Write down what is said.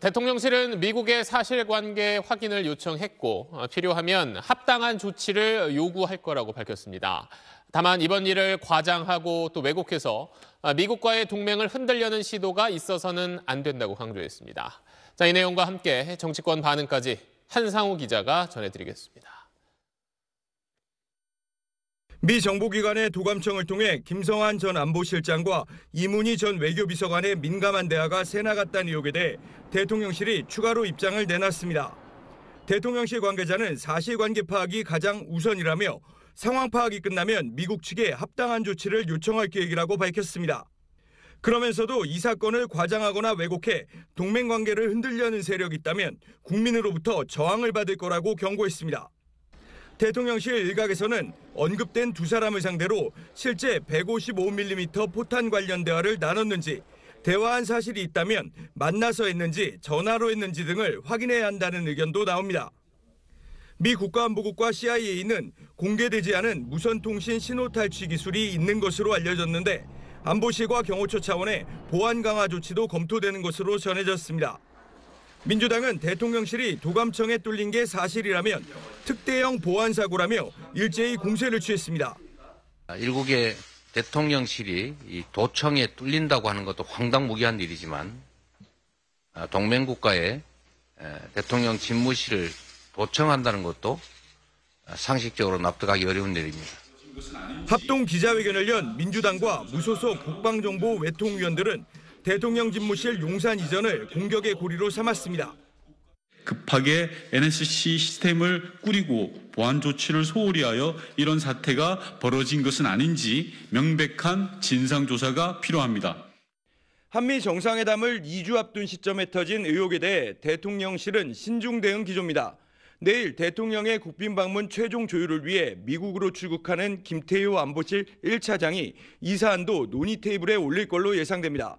대통령실은 미국의 사실관계 확인을 요청했고 어, 필요하면 합당한 조치를 요구할 거라고 밝혔습니다. 다만 이번 일을 과장하고 또 왜곡해서 어, 미국과의 동맹을 흔들려는 시도가 있어서는 안 된다고 강조했습니다. 자, 이 내용과 함께 정치권 반응까지 한상우 기자가 전해드리겠습니다. 미 정보기관의 도감청을 통해 김성환전 안보실장과 이문희 전 외교비서관의 민감한 대화가 새 나갔다는 의혹에 대해 대통령실이 추가로 입장을 내놨습니다. 대통령실 관계자는 사실관계 파악이 가장 우선이라며 상황 파악이 끝나면 미국 측에 합당한 조치를 요청할 계획이라고 밝혔습니다. 그러면서도 이 사건을 과장하거나 왜곡해 동맹 관계를 흔들려는 세력이 있다면 국민으로부터 저항을 받을 거라고 경고했습니다. 대통령실 일각에서는 언급된 두 사람을 상대로 실제 155mm 포탄 관련 대화를 나눴는지 대화한 사실이 있다면 만나서 했는지 전화로 했는지 등을 확인해야 한다는 의견도 나옵니다. 미 국가안보국과 CIA는 공개되지 않은 무선통신 신호탈취 기술이 있는 것으로 알려졌는데 안보실과 경호처 차원의 보안 강화 조치도 검토되는 것으로 전해졌습니다. 민주당은 대통령실이 도감청에 뚫린 게 사실이라면 특대형 보안 사고라며 일제히 공세를 취했습니다. 아, 일국의 대통령실이 도청에 뚫린다고 하는 것도 황당무계한 일이지만 아, 동맹국가의 대통령 집무실을 도청한다는 것도 아, 상식적으로 납득하기 어려운 일입니다. 합동 기자회견을 연 민주당과 무소속 국방정보 외통위원들은 대통령 집무실 용산 이전을 공격의 고리로 삼았습니다. 급하게 NSC 시스템을 꾸리고 보안 조치를 소홀히 하여 이런 사태가 벌어진 것은 아닌지 명백한 진상조사가 필요합니다. 한미 정상회담을 2주 앞둔 시점에 터진 의혹에 대해 대통령실은 신중 대응 기조입니다. 내일 대통령의 국빈 방문 최종 조율을 위해 미국으로 출국하는 김태효 안보실 1차장이 이 사안도 논의 테이블에 올릴 걸로 예상됩니다.